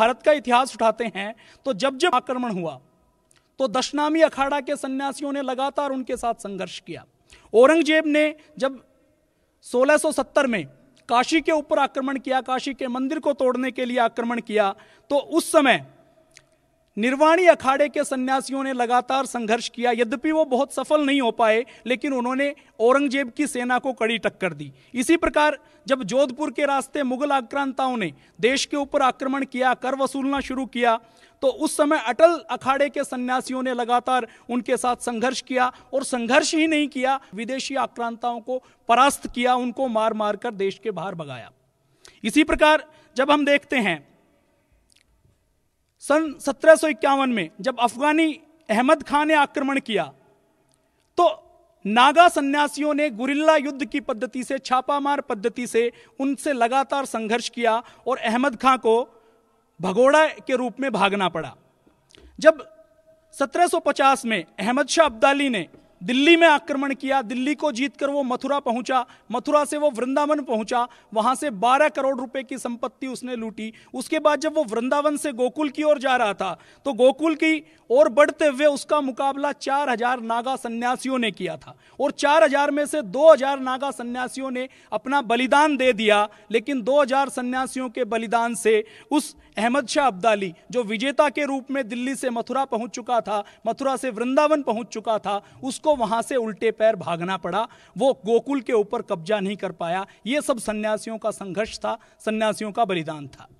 भारत का इतिहास उठाते हैं तो जब जब आक्रमण हुआ तो दशनामी अखाड़ा के सन्यासियों ने लगातार उनके साथ संघर्ष किया औरंगजेब ने जब 1670 में काशी के ऊपर आक्रमण किया काशी के मंदिर को तोड़ने के लिए आक्रमण किया तो उस समय निर्वाणी अखाड़े के सन्यासियों ने लगातार संघर्ष किया यद्यपि वो बहुत सफल नहीं हो पाए लेकिन उन्होंने औरंगजेब की सेना को कड़ी टक्कर दी इसी प्रकार जब जोधपुर के रास्ते मुगल आक्रांताओं ने देश के ऊपर आक्रमण किया कर वसूलना शुरू किया तो उस समय अटल अखाड़े के सन्यासियों ने लगातार उनके साथ संघर्ष किया और संघर्ष ही नहीं किया विदेशी आक्रांताओं को परास्त किया उनको मार मार कर देश के बाहर भगाया इसी प्रकार जब हम देखते हैं सन सत्रह में जब अफगानी अहमद खान ने आक्रमण किया तो नागा सन्यासियों ने गुरिल्ला युद्ध की पद्धति से छापामार पद्धति से उनसे लगातार संघर्ष किया और अहमद खां को भगोड़ा के रूप में भागना पड़ा जब 1750 में अहमद शाह अब्दाली ने दिल्ली में आक्रमण किया दिल्ली को जीतकर वो मथुरा पहुंचा मथुरा से वो वृंदावन पहुंचा वहां से 12 करोड़ रुपए की संपत्ति उसने लूटी उसके बाद जब वो वृंदावन से गोकुल की ओर जा रहा था तो गोकुल की ओर बढ़ते हुए उसका मुकाबला 4000 नागा सन्यासियों ने किया था और 4000 में से 2000 नागा सन्यासियों ने अपना बलिदान दे दिया लेकिन दो सन्यासियों के बलिदान से उस अहमद शाह अब्दाली जो विजेता के रूप में दिल्ली से मथुरा पहुंच चुका था मथुरा से वृंदावन पहुंच चुका था उसको उसको वहां से उल्टे पैर भागना पड़ा वो गोकुल के ऊपर कब्जा नहीं कर पाया ये सब सन्यासियों का संघर्ष था सन्यासियों का बलिदान था